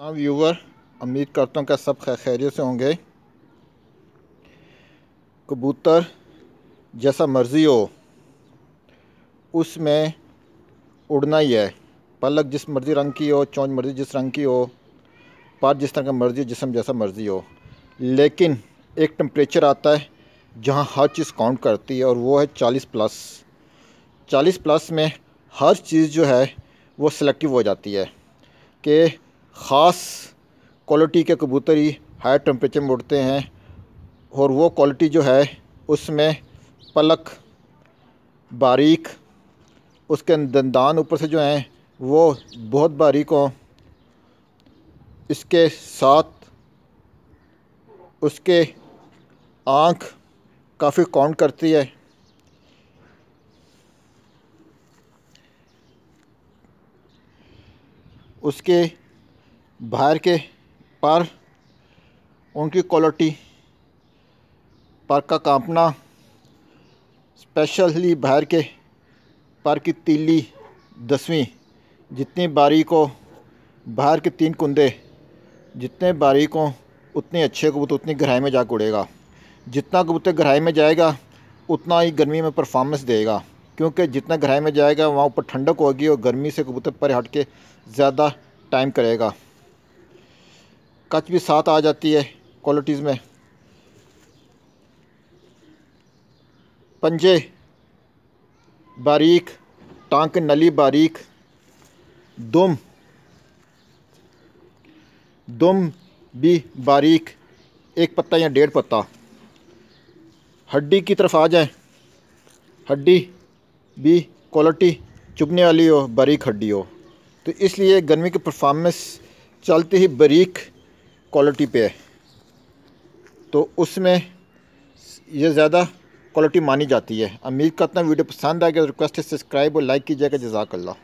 हाँ व्यूवर उम्मीद करता हूँ कि सब खैरियत से होंगे कबूतर जैसा मर्ज़ी हो उसमें उड़ना ही है पलक जिस मर्ज़ी रंग की हो चौंच मर्ज़ी जिस रंग की हो पार जिस तरह का मर्ज़ी जिसम जैसा मर्ज़ी हो लेकिन एक टम्परेचर आता है जहाँ हर चीज़ काउंट करती है और वो है चालीस प्लस चालीस प्लस में हर चीज़ जो है वो सिलेक्टिव हो जाती है कि ख़ास क्वालिटी के कबूतर ही हाई टेम्परेचर में उड़ते हैं और वो क्वालिटी जो है उसमें पलक बारीक उसके दंदान ऊपर से जो हैं वो बहुत बारीक हों इसके साथ उसके आँख काफ़ी काउंट करती है उसके बाहर के पर उनकी क्वालिटी पर का कांपना स्पेशली बाहर के पर की तीली दसवीं जितनी बारीक हो बाहर के तीन कुंदे जितने बारीक हों उतने अच्छे कबूतर उतनी गहराई में जाकर उड़ेगा जितना कबूतर गहराई में जाएगा उतना ही गर्मी में परफॉर्मेंस देगा क्योंकि जितना गहराई में जाएगा वहाँ ऊपर ठंडक होगी और गर्मी से कबूतर पर हट के ज़्यादा टाइम करेगा कच भी साथ आ जाती है क्वालिटीज़ में पंजे बारीक टांक नली बारीक दुम दुम भी बारीक एक पत्ता या डेढ़ पत्ता हड्डी की तरफ आ जाए हड्डी भी क्वालिटी चुभने वाली हो बारीक हड्डी हो तो इसलिए गर्मी की परफॉर्मेंस चलते ही बारीक क्वालिटी पे है तो उसमें ये ज़्यादा क्वालिटी मानी जाती है अमीर करता हूँ वीडियो पसंद आ गया रिक्वेस्ट है सब्सक्राइब और लाइक कीजिएगा जजाकल्ला